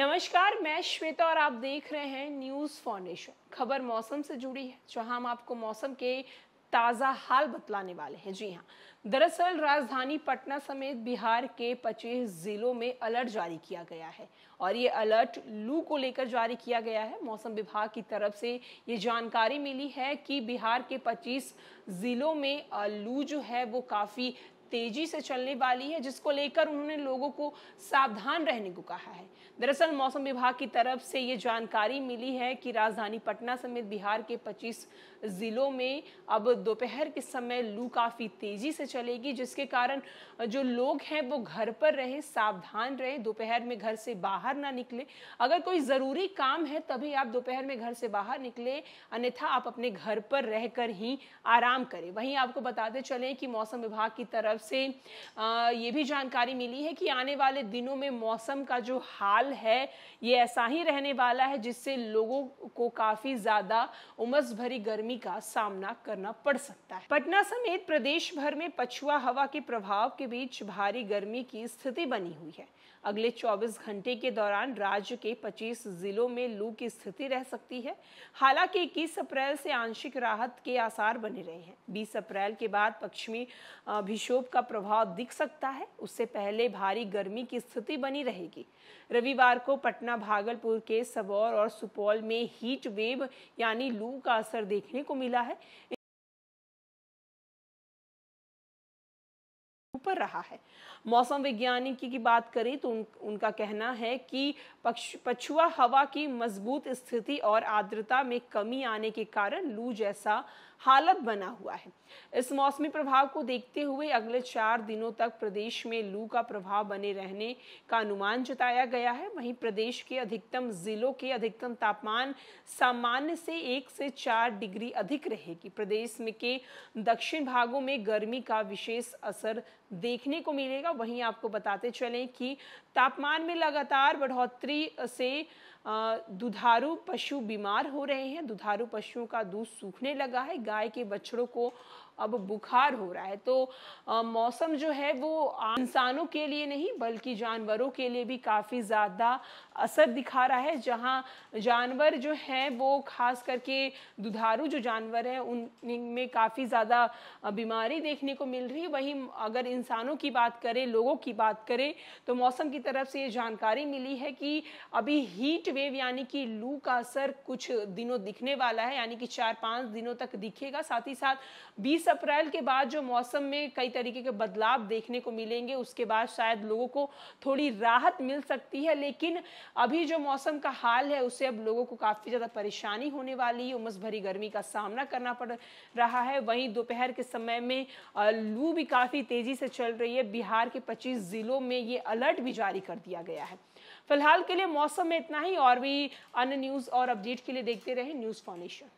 नमस्कार मैं श्वेता और आप देख रहे हैं न्यूज फाउंडेशन खबर मौसम से जुड़ी है जहां हम आपको मौसम के ताज़ा हाल बतलाने वाले हैं जी हाँ दरअसल राजधानी पटना समेत बिहार के 25 जिलों में अलर्ट जारी किया गया है और ये अलर्ट लू को लेकर जारी किया गया है मौसम विभाग की तरफ से ये जानकारी मिली है कि बिहार के 25 जिलों में लू जो है वो काफ़ी तेजी से चलने वाली है जिसको लेकर उन्होंने लोगों को सावधान रहने को कहा है दरअसल मौसम विभाग की तरफ से ये जानकारी मिली है कि राजधानी पटना समेत बिहार के 25 जिलों में अब दोपहर के समय लू काफ़ी तेजी से चलेगी जिसके कारण जो लोग हैं वो घर पर रहे सावधान रहे दोपहर में घर से बाहर ना निकले अगर कोई ज़रूरी काम है तभी आप दोपहर में घर से बाहर निकले अन्यथा आप अपने घर पर रहकर ही आराम करें वहीं आपको बताते चले कि मौसम विभाग की तरफ तरफ से ये भी जानकारी मिली है कि आने वाले दिनों में मौसम का जो हाल है ये ऐसा ही रहने वाला है जिससे लोगों को काफ़ी ज़्यादा उमस भरी गर्मी का सामना करना पड़ सकता है पटना समेत प्रदेश भर में पछुआ हवा के प्रभाव के बीच भारी गर्मी की स्थिति बनी हुई है अगले 24 घंटे के दौरान राज्य के 25 जिलों में लू की स्थिति रह सकती है हालांकि 21 अप्रैल से आंशिक राहत के आसार बने रहे हैं 20 अप्रैल के बाद पश्चिमी विक्षोभ का प्रभाव दिख सकता है उससे पहले भारी गर्मी की स्थिति बनी रहेगी रविवार को पटना भागलपुर के सबौर और सुपौल में हीट वेव यानी लू का असर देखने को मिला है ऊपर रहा है मौसम वैज्ञानिक की, की बात करें तो उन, उनका कहना है कि पछुआ हवा की मजबूत स्थिति और आर्द्रता में कमी आने के कारण लू जैसा हालत बना हुआ है इस मौसमी प्रभाव को देखते हुए अगले चार दिनों तक प्रदेश में लू का प्रभाव बने रहने का अनुमान जताया गया है वहीं प्रदेश के अधिकतम जिलों के अधिकतम तापमान सामान्य से एक से चार डिग्री अधिक रहेगी प्रदेश में के दक्षिण भागों में गर्मी का विशेष असर देखने को मिलेगा वहीं आपको बताते चलें कि तापमान में लगातार बढ़ोतरी से दुधारू पशु बीमार हो रहे हैं दुधारू पशुओं का दूध सूखने लगा है गाय के बछड़ों को अब बुखार हो रहा है तो आ, मौसम जो है वो इंसानों के लिए नहीं बल्कि जानवरों के लिए भी काफ़ी ज़्यादा असर दिखा रहा है जहाँ जानवर जो हैं वो खास करके दुधारू जो जानवर हैं उनमें काफ़ी ज़्यादा बीमारी देखने को मिल रही है वहीं अगर इंसानों की बात करें लोगों की बात करें तो मौसम की तरफ से ये जानकारी मिली है कि अभी हीट वेव यानी कि लू का असर कुछ दिनों दिखने वाला है यानी कि चार पाँच दिनों तक दिखेगा साथ ही साथ बीस बीस अप्रैल के बाद जो मौसम में कई तरीके के बदलाव देखने को मिलेंगे उसके बाद शायद लोगों को थोड़ी राहत मिल सकती है लेकिन अभी जो मौसम का हाल है उससे अब लोगों को काफ़ी ज़्यादा परेशानी होने वाली है उमस भरी गर्मी का सामना करना पड़ रहा है वहीं दोपहर के समय में लू भी काफ़ी तेज़ी से चल रही है बिहार के पच्चीस ज़िलों में ये अलर्ट भी जारी कर दिया गया है फिलहाल के लिए मौसम में इतना ही और भी अन्य न्यूज़ और अपडेट के लिए देखते रहे न्यूज़ फाउंडेशन